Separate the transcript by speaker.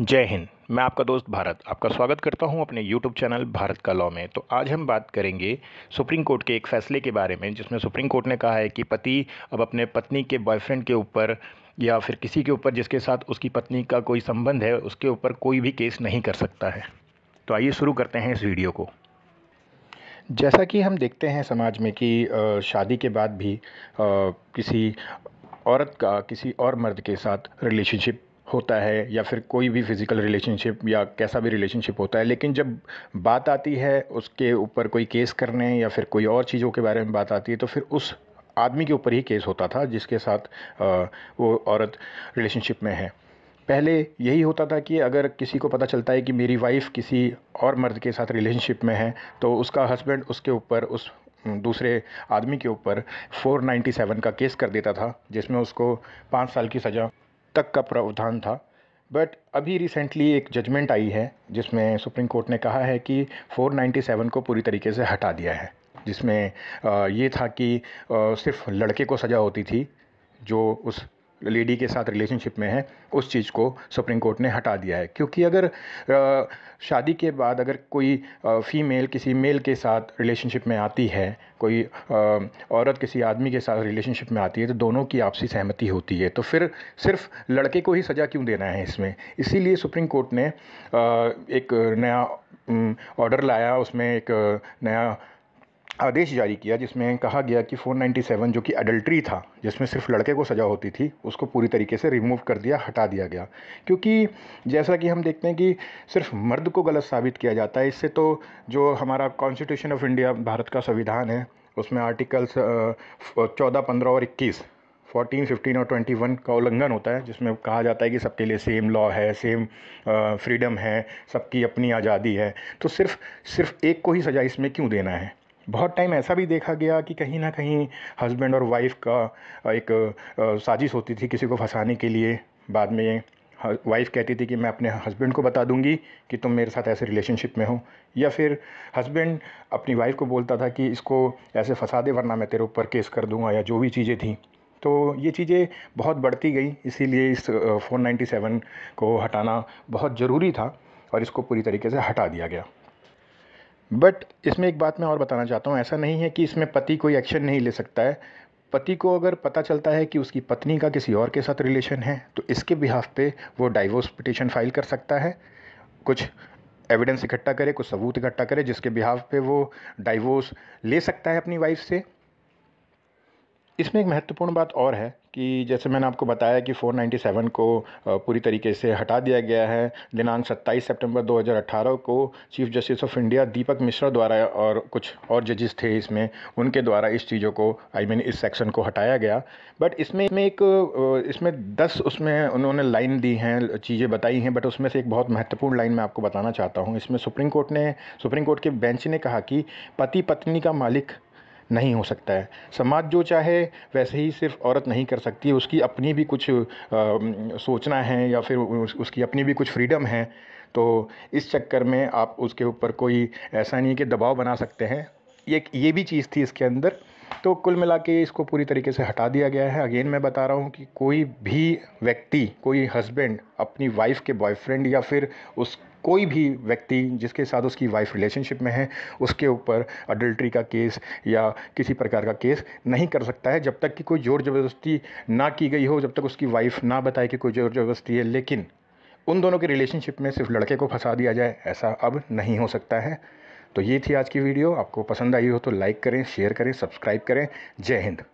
Speaker 1: जय हिंद मैं आपका दोस्त भारत आपका स्वागत करता हूं अपने यूट्यूब चैनल भारत का लॉ में तो आज हम बात करेंगे सुप्रीम कोर्ट के एक फैसले के बारे में जिसमें सुप्रीम कोर्ट ने कहा है कि पति अब अपने पत्नी के बॉयफ्रेंड के ऊपर या फिर किसी के ऊपर जिसके साथ उसकी पत्नी का कोई संबंध है उसके ऊपर कोई भी केस नहीं कर सकता है तो आइए शुरू करते हैं इस वीडियो को जैसा कि हम देखते हैं समाज में कि शादी के बाद भी किसी औरत का किसी और मर्द के साथ रिलेशनशिप होता है या फिर कोई भी फ़िज़िकल रिलेशनशिप या कैसा भी रिलेशनशिप होता है लेकिन जब बात आती है उसके ऊपर कोई केस करने या फिर कोई और चीज़ों के बारे में बात आती है तो फिर उस आदमी के ऊपर ही केस होता था जिसके साथ वो औरत रिलेशनशिप में है पहले यही होता था कि अगर किसी को पता चलता है कि मेरी वाइफ़ किसी और मर्द के साथ रिलेशनशिप में है तो उसका हस्बैंड उसके ऊपर उस दूसरे आदमी के ऊपर 497 का केस कर देता था जिसमें उसको पाँच साल की सज़ा तक का प्रावधान था बट अभी रिसेंटली एक जजमेंट आई है जिसमें सुप्रीम कोर्ट ने कहा है कि 497 को पूरी तरीके से हटा दिया है जिसमें ये था कि सिर्फ लड़के को सज़ा होती थी जो उस लेडी के साथ रिलेशनशिप में है उस चीज़ को सुप्रीम कोर्ट ने हटा दिया है क्योंकि अगर शादी के बाद अगर कोई फ़ीमेल किसी मेल के साथ रिलेशनशिप में आती है कोई औरत किसी आदमी के साथ रिलेशनशिप में आती है तो दोनों की आपसी सहमति होती है तो फिर सिर्फ लड़के को ही सज़ा क्यों देना है इसमें इसीलिए सुप्रीम कोर्ट ने एक नया ऑर्डर लाया उसमें एक नया आदेश जारी किया जिसमें कहा गया कि 497 जो कि अडल्ट्री था जिसमें सिर्फ लड़के को सज़ा होती थी उसको पूरी तरीके से रिमूव कर दिया हटा दिया गया क्योंकि जैसा कि हम देखते हैं कि सिर्फ मर्द को गलत साबित किया जाता है इससे तो जो हमारा कॉन्स्टिट्यूशन ऑफ इंडिया भारत का संविधान है उसमें आर्टिकल्स चौदह पंद्रह और इक्कीस फोर्टीन फिफ्टीन और ट्वेंटी वन का उल्लंघन होता है जिसमें कहा जाता है कि सबके लिए सेम लॉ है सेम फ्रीडम है सबकी अपनी आज़ादी है तो सिर्फ सिर्फ एक को ही सज़ा इसमें क्यों देना है बहुत टाइम ऐसा भी देखा गया कि कहीं ना कहीं हस्बैंड और वाइफ का एक साजिश होती थी किसी को फंसाने के लिए बाद में वाइफ कहती थी कि मैं अपने हस्बैंड को बता दूंगी कि तुम मेरे साथ ऐसे रिलेशनशिप में हो या फिर हस्बैंड अपनी वाइफ को बोलता था कि इसको ऐसे फंसा दे वरना मैं तेरे ऊपर केस कर दूंगा या जो भी चीज़ें थी तो ये चीज़ें बहुत बढ़ती गई इसीलिए इस 497 को हटाना बहुत ज़रूरी था और इसको पूरी तरीके से हटा दिया गया बट इसमें एक बात मैं और बताना चाहता हूँ ऐसा नहीं है कि इसमें पति कोई एक्शन नहीं ले सकता है पति को अगर पता चलता है कि उसकी पत्नी का किसी और के साथ रिलेशन है तो इसके बिहाफ पे वो डाइवोर्स पिटिशन फाइल कर सकता है कुछ एविडेंस इकट्ठा करे कुछ सबूत इकट्ठा करे जिसके बिहाफ पे वो डाइवोर्स ले सकता है अपनी वाइफ से इसमें एक महत्वपूर्ण बात और है कि जैसे मैंने आपको बताया कि 497 को पूरी तरीके से हटा दिया गया है दिनांक 27 सितंबर 2018 को chief justice of India Deepak Mishra द्वारा और कुछ और जजेस थे इसमें उनके द्वारा इस चीज़ों को आई I मीन mean, इस सेक्शन को हटाया गया बट इसमें इसमें एक इसमें दस उसमें उन्होंने लाइन दी हैं चीज़ें बताई हैं बट उसमें से एक बहुत महत्वपूर्ण लाइन मैं आपको बताना चाहता हूँ इसमें सुप्रीम कोर्ट ने सुप्रीम कोर्ट के बेंच ने कहा कि पति पत्नी का मालिक नहीं हो सकता है समाज जो चाहे वैसे ही सिर्फ औरत नहीं कर सकती उसकी अपनी भी कुछ आ, सोचना है या फिर उस, उसकी अपनी भी कुछ फ्रीडम है तो इस चक्कर में आप उसके ऊपर कोई ऐसा नहीं है कि दबाव बना सकते हैं ये ये भी चीज़ थी इसके अंदर तो कुल मिला के इसको पूरी तरीके से हटा दिया गया है अगेन मैं बता रहा हूँ कि कोई भी व्यक्ति कोई हस्बैंड अपनी वाइफ के बॉयफ्रेंड या फिर उस कोई भी व्यक्ति जिसके साथ उसकी वाइफ रिलेशनशिप में है उसके ऊपर अडल्ट्री का केस या किसी प्रकार का केस नहीं कर सकता है जब तक कि कोई ज़ोर ज़बरदस्ती ना की गई हो जब तक उसकी वाइफ ना बताए कि कोई ज़ोर ज़बरदस्ती है लेकिन उन दोनों के रिलेशनशिप में सिर्फ लड़के को फंसा दिया जाए ऐसा अब नहीं हो सकता है तो ये थी आज की वीडियो आपको पसंद आई हो तो लाइक करें शेयर करें सब्सक्राइब करें जय हिंद